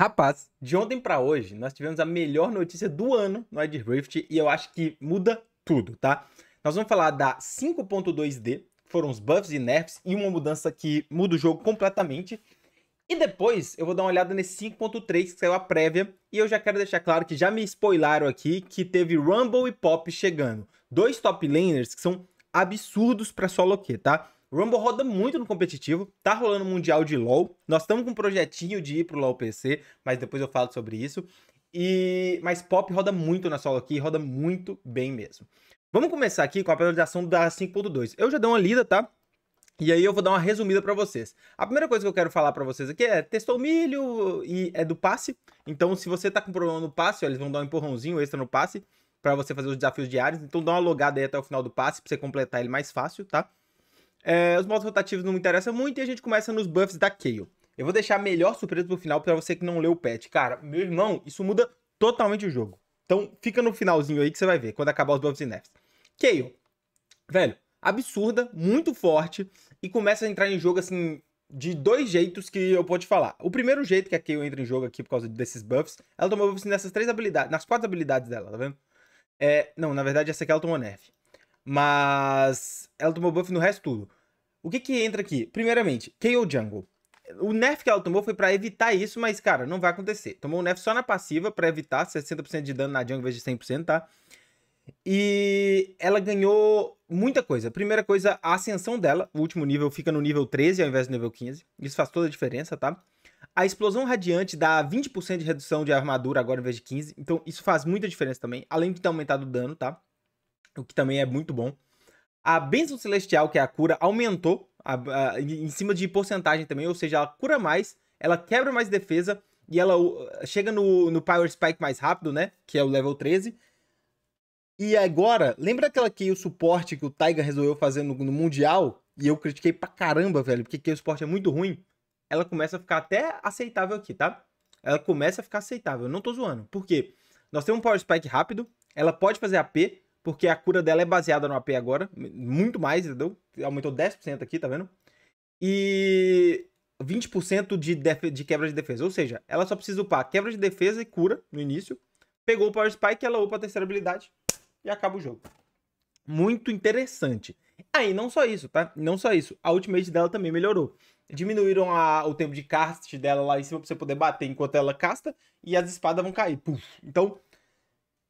Rapaz, de ontem para hoje nós tivemos a melhor notícia do ano no Ed Rift e eu acho que muda tudo, tá? Nós vamos falar da 5.2D, foram os buffs e nerfs e uma mudança que muda o jogo completamente. E depois eu vou dar uma olhada nesse 5.3 que saiu a prévia. E eu já quero deixar claro que já me spoilaram aqui que teve Rumble e Pop chegando. Dois top laners que são absurdos pra solo Q, tá? Rumble roda muito no competitivo, tá rolando o Mundial de LoL. Nós estamos com um projetinho de ir pro LoL PC, mas depois eu falo sobre isso. E mas Pop roda muito na solo aqui, roda muito bem mesmo. Vamos começar aqui com a atualização da 5.2. Eu já dei uma lida, tá? E aí eu vou dar uma resumida para vocês. A primeira coisa que eu quero falar para vocês aqui é testou milho e é do passe. Então se você tá com problema no passe, ó, eles vão dar um empurrãozinho extra no passe para você fazer os desafios diários. Então dá uma logada aí até o final do passe para você completar ele mais fácil, tá? É, os modos rotativos não me interessam muito e a gente começa nos buffs da Kayle. Eu vou deixar a melhor surpresa pro final para você que não leu o patch. Cara, meu irmão, isso muda totalmente o jogo. Então fica no finalzinho aí que você vai ver, quando acabar os buffs e nerfs. Kayle, velho, absurda, muito forte e começa a entrar em jogo assim de dois jeitos que eu posso te falar. O primeiro jeito que a Kayle entra em jogo aqui por causa desses buffs, ela tomou buffs nessas três habilidades, nas quatro habilidades dela, tá vendo? É, não, na verdade essa aqui ela tomou nerf. Mas ela tomou buff no resto tudo. O que que entra aqui? Primeiramente, KO Jungle. O nerf que ela tomou foi para evitar isso, mas, cara, não vai acontecer. Tomou um nerf só na passiva para evitar 60% de dano na jungle em vez de 100%, tá? E ela ganhou muita coisa. Primeira coisa, a ascensão dela. O último nível fica no nível 13 ao invés do nível 15. Isso faz toda a diferença, tá? A explosão radiante dá 20% de redução de armadura agora em vez de 15. Então isso faz muita diferença também. Além de ter aumentado o dano, tá? O que também é muito bom. A bênção celestial, que é a cura, aumentou a, a, em cima de porcentagem também, ou seja, ela cura mais, ela quebra mais defesa e ela uh, chega no, no Power Spike mais rápido, né? Que é o level 13. E agora, lembra aquela que o suporte que o Tiger resolveu fazer no, no Mundial? E eu critiquei pra caramba, velho, porque que o suporte é muito ruim. Ela começa a ficar até aceitável aqui, tá? Ela começa a ficar aceitável, não tô zoando. Por quê? Nós temos um Power Spike rápido, ela pode fazer AP, porque a cura dela é baseada no AP agora, muito mais, entendeu? Aumentou 10% aqui, tá vendo? E 20% de, de quebra de defesa, ou seja, ela só precisa upar quebra de defesa e cura no início. Pegou o Power Spike, ela upa a terceira habilidade e acaba o jogo. Muito interessante. Aí, ah, não só isso, tá? Não só isso. A ultimate dela também melhorou. Diminuíram a, o tempo de cast dela lá em cima pra você poder bater enquanto ela casta. E as espadas vão cair. Puf. Então,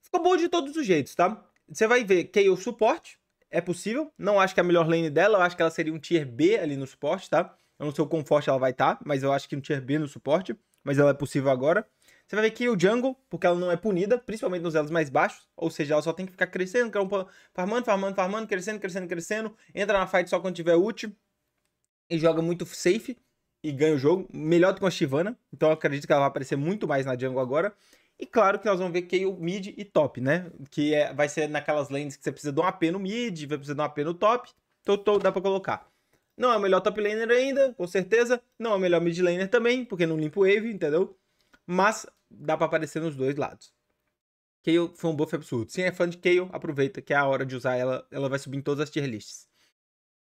ficou bom de todos os jeitos, tá? Você vai ver o suporte, é possível. Não acho que é a melhor lane dela, eu acho que ela seria um tier B ali no suporte, tá? Eu não sei o quão forte ela vai estar, tá, mas eu acho que um tier B no suporte, mas ela é possível agora. Você vai ver que o jungle, porque ela não é punida, principalmente nos elos mais baixos, ou seja, ela só tem que ficar crescendo, é farmando, farmando, farmando, crescendo, crescendo, crescendo, entra na fight só quando tiver ult, e joga muito safe, e ganha o jogo, melhor do que uma Shivana então eu acredito que ela vai aparecer muito mais na jungle agora. E claro que nós vamos ver Kayle mid e top, né? Que é, vai ser naquelas lanes que você precisa de um AP no mid, vai precisar de um AP no top. Então, então dá pra colocar. Não é o melhor top laner ainda, com certeza. Não é o melhor mid laner também, porque não limpa o wave, entendeu? Mas dá pra aparecer nos dois lados. Kayle foi um buff absurdo. Se é fã de Kayle, aproveita que é a hora de usar ela. Ela vai subir em todas as tier lists.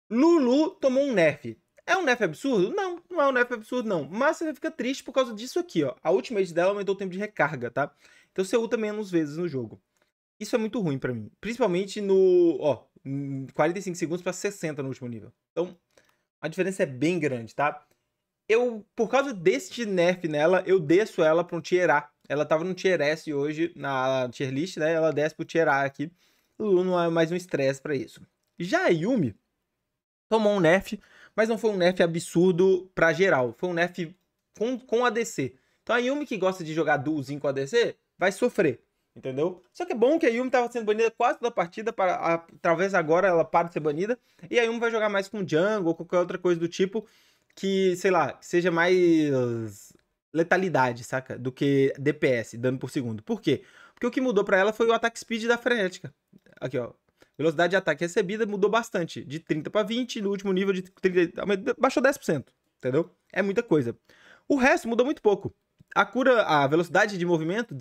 Lulu tomou um nerf. É um nerf absurdo? Não. Não é um nerf absurdo, não. Mas você fica triste por causa disso aqui, ó. A ultimate dela aumentou o tempo de recarga, tá? Então você ulta menos vezes no jogo. Isso é muito ruim para mim. Principalmente no, ó, 45 hum, segundos para 60 no último nível. Então, a diferença é bem grande, tá? Eu, por causa deste nerf nela, eu desço ela pra um tier A. Ela tava no tier S hoje, na tier list, né? Ela desce pro tier A aqui. não é mais um estresse para isso. Já a Yumi tomou um nerf mas não foi um nerf absurdo pra geral. Foi um nerf com, com ADC. Então a Yumi que gosta de jogar duozinho com ADC vai sofrer, entendeu? Só que é bom que a Yumi tava sendo banida quase toda a partida, para, a, talvez agora ela pare de ser banida, e a Yumi vai jogar mais com jungle ou qualquer outra coisa do tipo que, sei lá, seja mais letalidade, saca? Do que DPS, dano por segundo. Por quê? Porque o que mudou para ela foi o ataque speed da frenética. Aqui, ó. Velocidade de ataque recebida mudou bastante, de 30 para 20, no último nível de 30, baixou 10%, entendeu? É muita coisa. O resto mudou muito pouco. A cura, a velocidade de movimento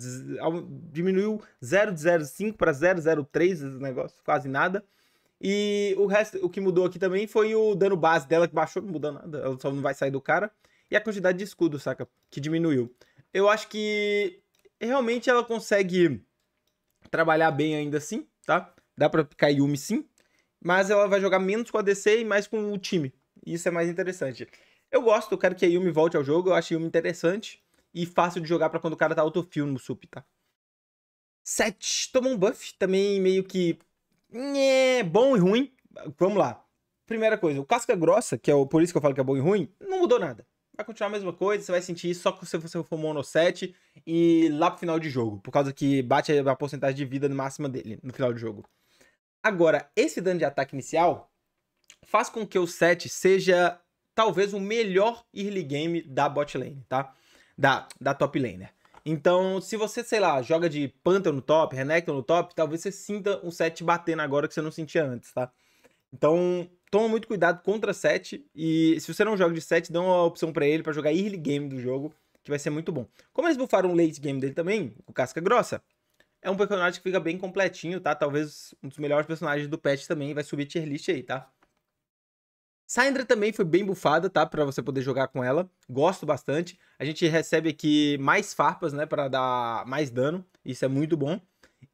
diminuiu 0,05 para 0,03, esse negócio, quase nada. E o resto, o que mudou aqui também foi o dano base dela que baixou, não mudou nada, ela só não vai sair do cara. E a quantidade de escudo, saca? Que diminuiu. Eu acho que realmente ela consegue trabalhar bem ainda assim, tá? Dá pra picar Yumi sim, mas ela vai jogar menos com a DC e mais com o time. Isso é mais interessante. Eu gosto, eu quero que a Yumi volte ao jogo, eu acho a Yumi interessante e fácil de jogar para quando o cara tá autofill no sup, tá? 7. Tomou um buff, também meio que. É bom e ruim. Vamos lá. Primeira coisa, o Casca Grossa, que é o, por isso que eu falo que é bom e ruim, não mudou nada. Vai continuar a mesma coisa, você vai sentir isso só se você for mono 7 e lá pro final de jogo, por causa que bate a porcentagem de vida máxima dele no final do jogo. Agora, esse dano de ataque inicial faz com que o set seja talvez o melhor early game da bot lane, tá? Da, da top laner. Então, se você, sei lá, joga de Panther no top, Renekton no top, talvez você sinta um set batendo agora que você não sentia antes, tá? Então, toma muito cuidado contra set e se você não joga de set, dá uma opção para ele para jogar early game do jogo, que vai ser muito bom. Como eles bufaram o late game dele também, com casca grossa, é um personagem que fica bem completinho, tá? Talvez um dos melhores personagens do patch também. Vai subir tier list aí, tá? Syndra também foi bem bufada, tá? Pra você poder jogar com ela. Gosto bastante. A gente recebe aqui mais farpas, né? Pra dar mais dano. Isso é muito bom.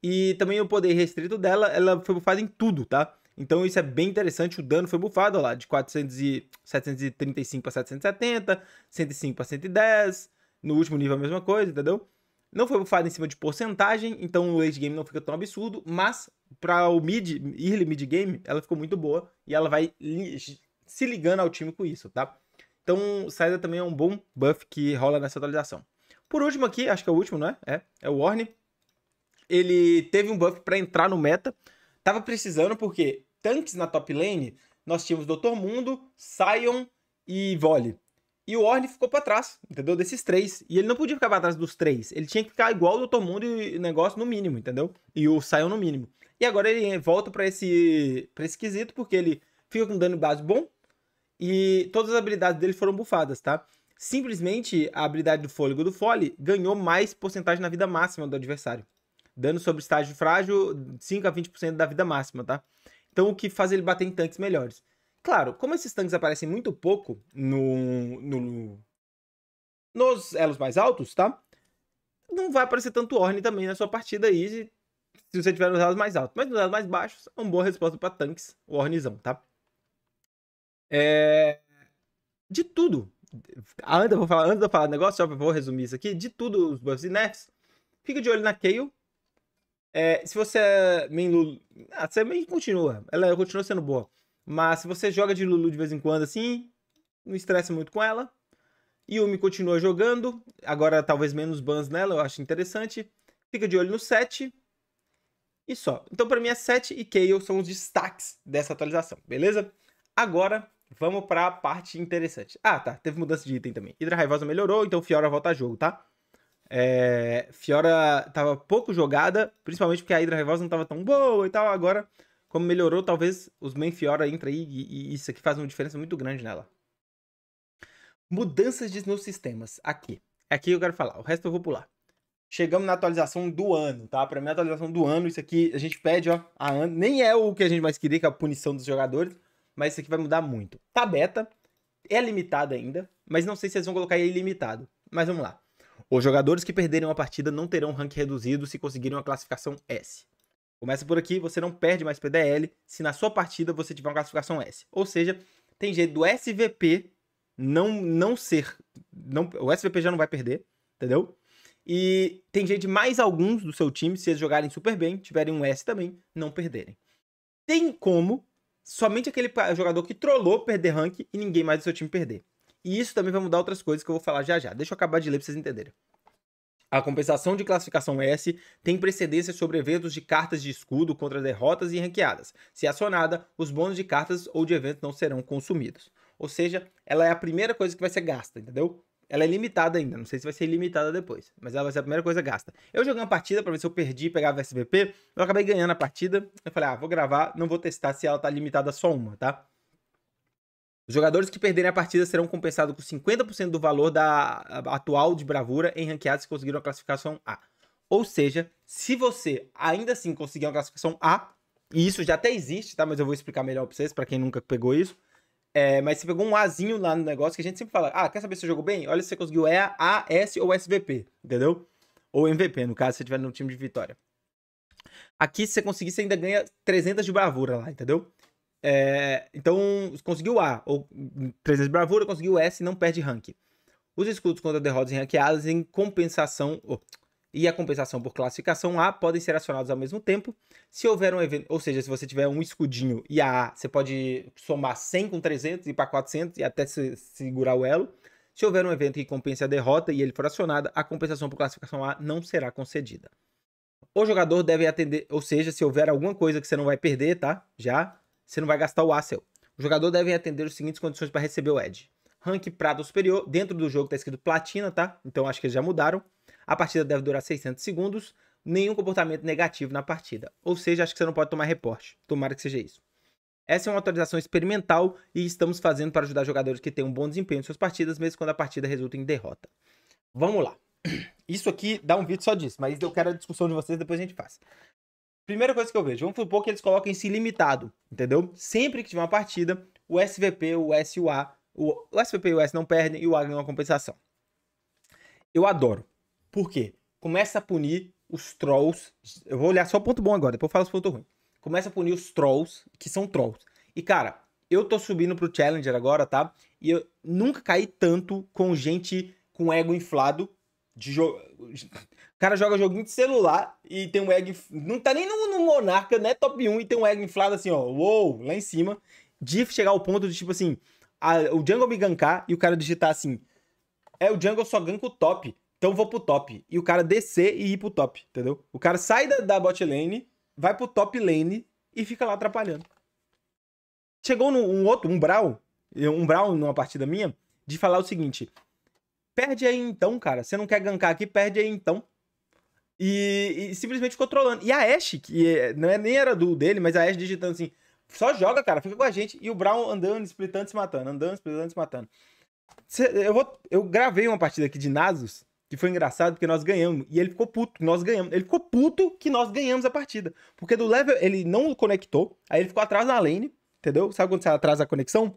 E também o poder restrito dela, ela foi bufada em tudo, tá? Então isso é bem interessante, o dano foi bufado, ó lá, de 400 e... 735 para 770, 105 para 110, no último nível a mesma coisa, entendeu? Não foi bufado em cima de porcentagem, então o late game não fica tão absurdo, mas para o mid, early mid game, ela ficou muito boa e ela vai li se ligando ao time com isso, tá? Então, Saida também é um bom buff que rola nessa atualização. Por último aqui, acho que é o último, não é? É, é o Orne. Ele teve um buff para entrar no meta. Tava precisando porque tanques na top lane, nós tínhamos Doutor Mundo, Sion e Vole. E o Orne ficou para trás, entendeu? Desses três. E ele não podia ficar pra trás dos três. Ele tinha que ficar igual o Dr. Mundo e negócio no mínimo, entendeu? E o Sion no mínimo. E agora ele volta para esse, pra esse quesito, porque ele fica com dano base bom. E todas as habilidades dele foram bufadas, tá? Simplesmente a habilidade do fôlego do Fole ganhou mais porcentagem na vida máxima do adversário. Dano sobre estágio frágil, 5 a 20% da vida máxima, tá? Então o que faz ele bater em tanques melhores. Claro, como esses tanques aparecem muito pouco no, no nos elos mais altos, tá? Não vai aparecer tanto Orne também na sua partida aí, se você tiver nos elos mais altos. Mas nos elos mais baixos, é uma boa resposta para tanques, o Ornizão, tá? É... De tudo. Antes eu, vou falar, antes de eu falar do negócio, só vou resumir isso aqui. De tudo, os buffs e nerfs. Fica de olho na Kayle. É, se você é main Lulu... Ah, é main continua. Ela continua sendo boa. Mas se você joga de Lulu de vez em quando assim, não estressa muito com ela. Yumi continua jogando, agora talvez menos bans nela, eu acho interessante. Fica de olho no 7 e só. Então para mim é 7 e Kayle são os destaques dessa atualização, beleza? Agora vamos para a parte interessante. Ah, tá, teve mudança de item também. Hydra Raivosa melhorou, então Fiora volta a jogo, tá? É... Fiora tava pouco jogada, principalmente porque a Hydra Raivosa não tava tão boa e tal, agora como melhorou, talvez os Menfiora entra aí e, e, isso aqui faz uma diferença muito grande nela. Mudanças de, nos sistemas. Aqui. Aqui eu quero falar. O resto eu vou pular. Chegamos na atualização do ano, tá? Pra mim, a atualização do ano, isso aqui a gente pede, ó, a Nem é o que a gente mais queria, que é a punição dos jogadores, mas isso aqui vai mudar muito. Tá beta, é limitada ainda, mas não sei se eles vão colocar ilimitado. Mas vamos lá. Os jogadores que perderem uma partida não terão rank reduzido se conseguirem uma classificação S. Começa por aqui, você não perde mais PDL se na sua partida você tiver uma classificação S. Ou seja, tem jeito do SVP não não ser, não, o SVP já não vai perder, entendeu? E tem jeito de mais alguns do seu time, se eles jogarem super bem, tiverem um S também, não perderem. Tem como somente aquele jogador que trollou perder rank e ninguém mais do seu time perder. E isso também vai mudar outras coisas que eu vou falar já já. Deixa eu acabar de ler pra vocês entenderem. A compensação de classificação S tem precedência sobre eventos de cartas de escudo contra derrotas e ranqueadas. Se acionada, os bônus de cartas ou de eventos não serão consumidos. Ou seja, ela é a primeira coisa que vai ser gasta, entendeu? Ela é limitada ainda, não sei se vai ser limitada depois, mas ela vai ser a primeira coisa gasta. Eu joguei uma partida para ver se eu perdi e pegava SVP, eu acabei ganhando a partida, eu falei, ah, vou gravar, não vou testar se ela tá limitada a só uma, tá? Os jogadores que perderem a partida serão compensados com 50% do valor da atual de bravura em ranqueados que conseguiram a classificação A. Ou seja, se você ainda assim conseguir uma classificação A, e isso já até existe, tá? Mas eu vou explicar melhor pra vocês, para quem nunca pegou isso. É, mas você pegou um Azinho lá no negócio que a gente sempre fala: ah, quer saber se você jogou bem? Olha se você conseguiu é A, S ou SVP, entendeu? Ou MVP, no caso, se você estiver no time de vitória. Aqui, se você conseguir, você ainda ganha 300 de bravura lá, entendeu? É, então, conseguiu A, ou 300 de bravura, conseguiu S e não perde rank. Os escudos contra derrotas ranqueadas em compensação, oh, e a compensação por classificação A podem ser acionados ao mesmo tempo. Se houver um evento, ou seja, se você tiver um escudinho e a A, você pode somar 100 com 300 e para 400 e até se, segurar o elo. Se houver um evento que compense a derrota e ele for acionado, a compensação por classificação A não será concedida. O jogador deve atender, ou seja, se houver alguma coisa que você não vai perder, tá? Já você não vai gastar o A seu. O jogador deve atender as seguintes condições para receber o Edge. Rank Prado Superior, dentro do jogo está escrito Platina, tá? Então acho que eles já mudaram. A partida deve durar 600 segundos. Nenhum comportamento negativo na partida. Ou seja, acho que você não pode tomar reporte. Tomara que seja isso. Essa é uma atualização experimental e estamos fazendo para ajudar jogadores que têm um bom desempenho em suas partidas, mesmo quando a partida resulta em derrota. Vamos lá. Isso aqui dá um vídeo só disso, mas eu quero a discussão de vocês, depois a gente faz. Primeira coisa que eu vejo, vamos supor que eles coloquem se limitado, entendeu? Sempre que tiver uma partida, o SVP, o S e o A, o, o SVP e o S não perdem e o A ganha uma compensação. Eu adoro. Por quê? Começa a punir os trolls. Eu vou olhar só o ponto bom agora, depois eu falo os pontos ruins. Começa a punir os trolls, que são trolls. E cara, eu tô subindo pro Challenger agora, tá? E eu nunca caí tanto com gente com ego inflado de jogo cara joga joguinho de celular e tem um egg. Não tá nem no, no Monarca, né? Top 1 e tem um egg inflado assim, ó. Uou, lá em cima. De chegar ao ponto de tipo assim. A, o jungle me gankar e o cara digitar assim. É, o jungle só ganka o top. Então vou pro top. E o cara descer e ir pro top, entendeu? O cara sai da, da bot lane, vai pro top lane e fica lá atrapalhando. Chegou no um outro, um Brawl, um Brawl numa partida minha, de falar o seguinte. Perde aí então, cara. Você não quer gankar aqui, perde aí então. E, e, simplesmente ficou trolando. E a Ash, que eh, não é, nem era do dele, mas a Ash digitando assim, só joga, cara, fica com a gente. E o Brown andando, splitando, se matando, andando, splitando, se matando. eu, vou, eu gravei uma partida aqui de Nasus, que foi engraçado, porque nós ganhamos. E ele ficou puto, nós ganhamos. Ele ficou puto que nós ganhamos a partida. Porque do level, ele não conectou, aí ele ficou atrás na lane, entendeu? Sabe quando você atrasa a conexão?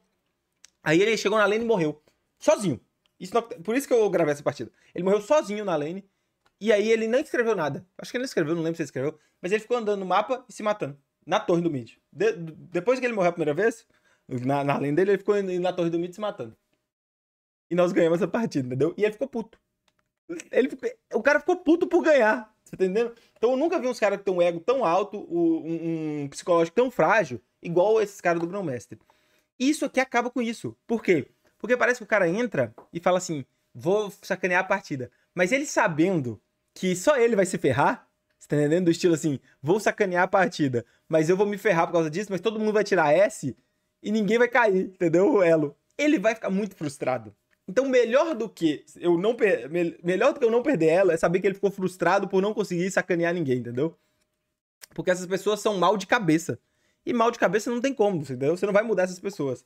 Aí ele chegou na lane e morreu. Sozinho. Isso não, por isso que eu gravei essa partida. Ele morreu sozinho na lane e aí ele não escreveu nada. Acho que ele não escreveu, não lembro se ele escreveu. Mas ele ficou andando no mapa e se matando. Na torre do mid. De, depois que ele morreu a primeira vez, na, na lenda dele, ele ficou na torre do mid se matando. E nós ganhamos essa partida, entendeu? E ele ficou puto. Ele, o cara ficou puto por ganhar. Tá entendendo? Então eu nunca vi uns caras que tem um ego tão alto, um, um psicológico tão frágil, igual esses caras do Grão Mestre. Isso aqui acaba com isso. Por quê? Porque parece que o cara entra e fala assim: vou sacanear a partida. Mas ele sabendo que só ele vai se ferrar. Você tá entendendo? Do estilo assim, vou sacanear a partida, mas eu vou me ferrar por causa disso, mas todo mundo vai tirar S e ninguém vai cair, entendeu? O elo. Ele vai ficar muito frustrado. Então, melhor do que eu não per... melhor do que eu não perder ela é saber que ele ficou frustrado por não conseguir sacanear ninguém, entendeu? Porque essas pessoas são mal de cabeça. E mal de cabeça não tem como, entendeu? Você não vai mudar essas pessoas.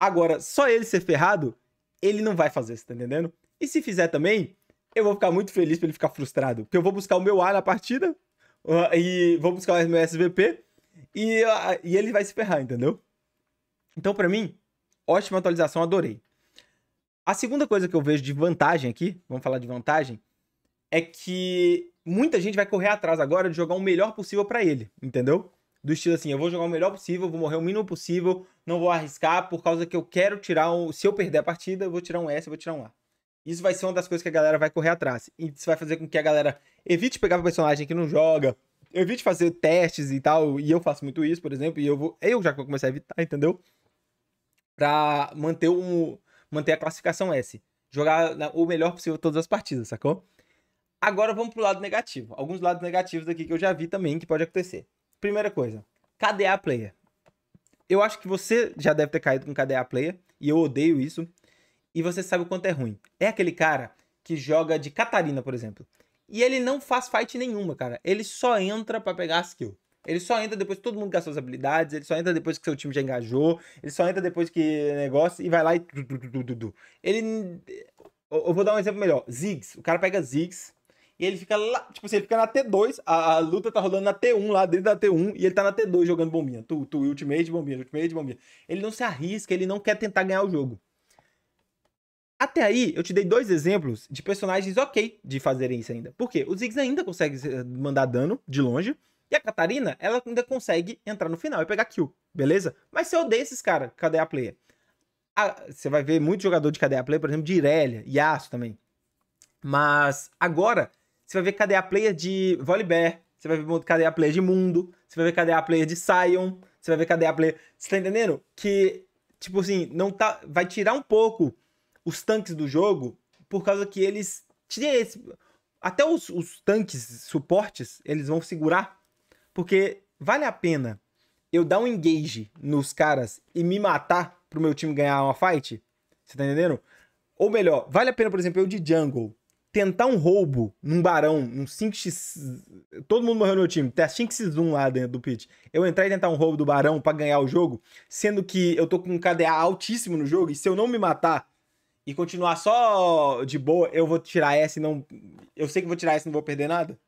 Agora, só ele ser ferrado, ele não vai fazer, você tá entendendo? E se fizer também, eu vou ficar muito feliz pra ele ficar frustrado. Porque eu vou buscar o meu A na partida, uh, e vou buscar o meu SVP, e, uh, e ele vai se ferrar, entendeu? Então, para mim, ótima atualização, adorei. A segunda coisa que eu vejo de vantagem aqui, vamos falar de vantagem, é que muita gente vai correr atrás agora de jogar o melhor possível para ele, entendeu? Do estilo assim, eu vou jogar o melhor possível, vou morrer o mínimo possível, não vou arriscar por causa que eu quero tirar um, se eu perder a partida, eu vou tirar um S, eu vou tirar um A. Isso vai ser uma das coisas que a galera vai correr atrás. E isso vai fazer com que a galera evite pegar o personagem que não joga, evite fazer testes e tal. E eu faço muito isso, por exemplo, e eu vou. Eu já comecei a evitar, entendeu? Pra manter Manter a classificação S. Jogar o melhor possível todas as partidas, sacou? Agora vamos pro lado negativo. Alguns lados negativos aqui que eu já vi também que pode acontecer. Primeira coisa, KDA player. Eu acho que você já deve ter caído com KDA player, e eu odeio isso e você sabe o quanto é ruim. É aquele cara que joga de Catarina, por exemplo. E ele não faz fight nenhuma, cara. Ele só entra para pegar a skill. Ele só entra depois que todo mundo gastou as habilidades, ele só entra depois que seu time já engajou, ele só entra depois que negócio e vai lá e. Ele. Eu vou dar um exemplo melhor. Ziggs. O cara pega Ziggs e ele fica lá. Tipo assim, ele fica na T2, a, a, luta tá rolando na T1, lá dentro da T1, e ele tá na T2 jogando bombinha. Tu, tu, ultimate, bombinha, ultimate, bombinha. Ele não se arrisca, ele não quer tentar ganhar o jogo. Até aí, eu te dei dois exemplos de personagens ok de fazerem isso ainda. Por quê? O Ziggs ainda consegue eh, mandar dano de longe. E a Catarina, ela ainda consegue entrar no final e pegar kill, beleza? Mas se eu odeio esses caras, a player. Você vai ver muito jogador de a player, por exemplo, de Irelia, Yasuo também. Mas agora, você vai ver a player de Volibear, você vai ver a player de Mundo, você vai ver a player de Sion, você vai ver a player... Você tá entendendo? Que, tipo assim, não tá... vai tirar um pouco os tanques do jogo, por causa que eles. Até os, os tanques suportes, eles vão segurar. Porque vale a pena eu dar um engage nos caras e me matar pro meu time ganhar uma fight? Você tá entendendo? Ou melhor, vale a pena, por exemplo, eu de jungle tentar um roubo num barão, num 5x. Todo mundo morreu no meu time, tem a 5x1 lá dentro do pit. Eu entrar e tentar um roubo do barão para ganhar o jogo, sendo que eu tô com um KDA altíssimo no jogo e se eu não me matar e continuar só de boa, eu vou tirar essa e não. Eu sei que vou tirar essa e não vou perder nada.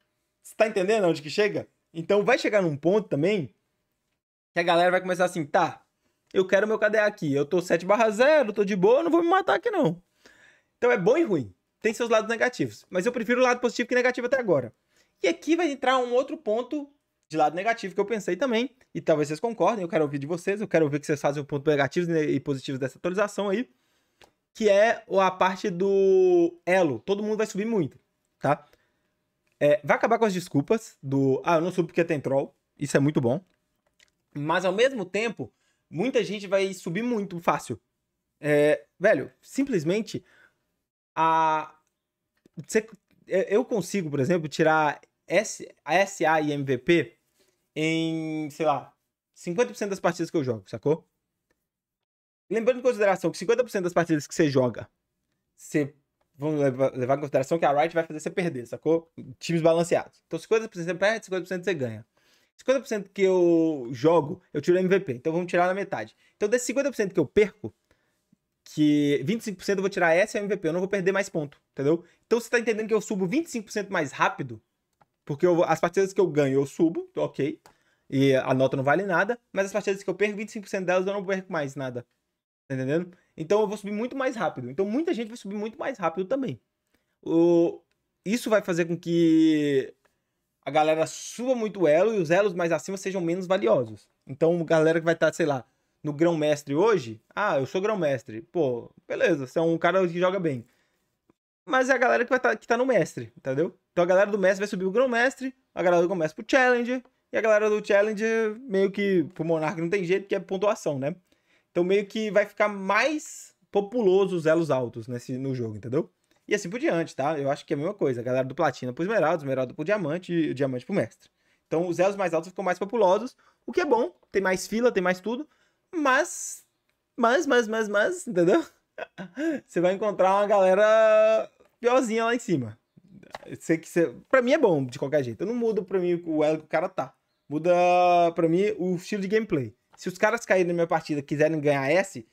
Você tá entendendo onde que chega? Então vai chegar num ponto também que a galera vai começar assim, tá, eu quero meu KDA aqui, eu tô 7 barra 0, tô de boa, não vou me matar aqui não. Então é bom e ruim. Tem seus lados negativos. Mas eu prefiro o lado positivo que negativo até agora. E aqui vai entrar um outro ponto de lado negativo que eu pensei também. E talvez vocês concordem, eu quero ouvir de vocês, eu quero ouvir que vocês fazem pontos negativos e positivos dessa atualização aí que é a parte do elo. Todo mundo vai subir muito, tá? É, vai acabar com as desculpas do, ah, eu não subo porque tem troll. Isso é muito bom. Mas ao mesmo tempo, muita gente vai subir muito fácil. É, velho, simplesmente a Cê... É, eu consigo, por exemplo, tirar S, a SA e MVP em, sei lá, 50% das partidas que eu jogo, sacou? Lembrando em consideração que 50% das partidas que você joga, você vão levar, em consideração que a Riot vai fazer você perder, sacou? Times balanceados. Então 50% você perde, 50% você ganha. 50% que eu jogo, eu tiro MVP. Então vamos tirar na metade. Então desses 50% que eu perco, que 25% eu vou tirar esse e MVP, eu não vou perder mais ponto, entendeu? Então você tá entendendo que eu subo 25% mais rápido, porque eu, as partidas que eu ganho eu subo, ok, e a nota não vale nada, mas as partidas que eu perco, 25% delas eu não perco mais nada, Tá entendendo? Então eu vou subir muito mais rápido. Então muita gente vai subir muito mais rápido também. O... Isso vai fazer com que a galera suba muito elo e os elos mais acima sejam menos valiosos. Então, a galera que vai estar, tá, sei lá, no grão-mestre hoje, ah, eu sou grão-mestre. Pô, beleza, você é um cara que joga bem. Mas é a galera que, vai tá, que tá no mestre, entendeu? Então a galera do mestre vai subir o grão-mestre, a galera do grão-mestre pro challenge e a galera do challenge meio que pro monarca não tem jeito, que é pontuação, né? Então meio que vai ficar mais populoso os elos altos nesse, no jogo, entendeu? E assim por diante, tá? Eu acho que é a mesma coisa. A galera do platina pro esmeralda, esmeralda pro diamante e o diamante pro mestre. Então os elos mais altos ficam mais populosos, o que é bom, tem mais fila, tem mais tudo, mas mas mas mas mas, entendeu? você vai encontrar uma galera piorzinha lá em cima. Sei que Pra mim é bom, de qualquer jeito. Eu não mudo pra mim o elo que o cara tá. Muda pra mim o estilo de gameplay se os caras caírem na minha partida quiserem ganhar S,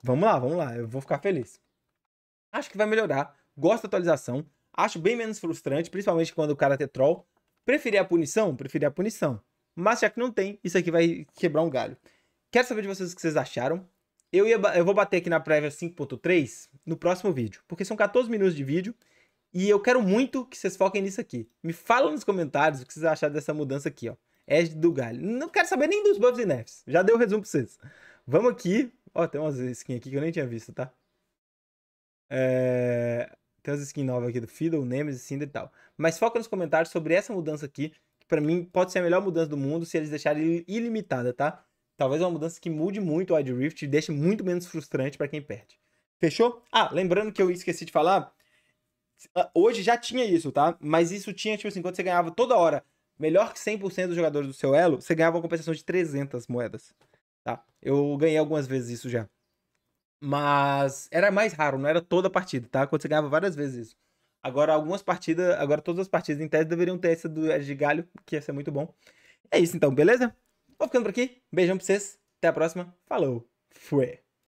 vamos lá, vamos lá, eu vou ficar feliz. Acho que vai melhorar, gosto da atualização, acho bem menos frustrante, principalmente quando o cara é troll. Preferir a punição? Preferir a punição. Mas já que não tem, isso aqui vai quebrar um galho. Quero saber de vocês o que vocês acharam. Eu, ia, eu vou bater aqui na prévia 5.3 no próximo vídeo, porque são 14 minutos de vídeo e eu quero muito que vocês foquem nisso aqui. Me falam nos comentários o que vocês acharam dessa mudança aqui, ó. Edge do Galho. Não quero saber nem dos buffs e nerfs. Já dei o um resumo pra vocês. Vamos aqui. Ó, tem umas skins aqui que eu nem tinha visto, tá? É... Tem umas skins novas aqui do Fiddle, Nemesis, Cinder e tal. Mas foca nos comentários sobre essa mudança aqui, que pra mim pode ser a melhor mudança do mundo se eles deixarem ilimitada, tá? Talvez uma mudança que mude muito o Wide Rift e deixe muito menos frustrante para quem perde. Fechou? Ah, lembrando que eu esqueci de falar, ah, hoje já tinha isso, tá? Mas isso tinha, tipo assim, quando você ganhava toda hora melhor que 100% dos jogadores do seu elo, você ganhava uma compensação de 300 moedas. Tá? Eu ganhei algumas vezes isso já. Mas era mais raro, não era toda a partida, tá? Quando você ganhava várias vezes isso. Agora, algumas partidas, agora todas as partidas em tese deveriam ter essa do de galho, que ia ser muito bom. É isso então, beleza? Vou ficando por aqui. Beijão pra vocês. Até a próxima. Falou. Fui.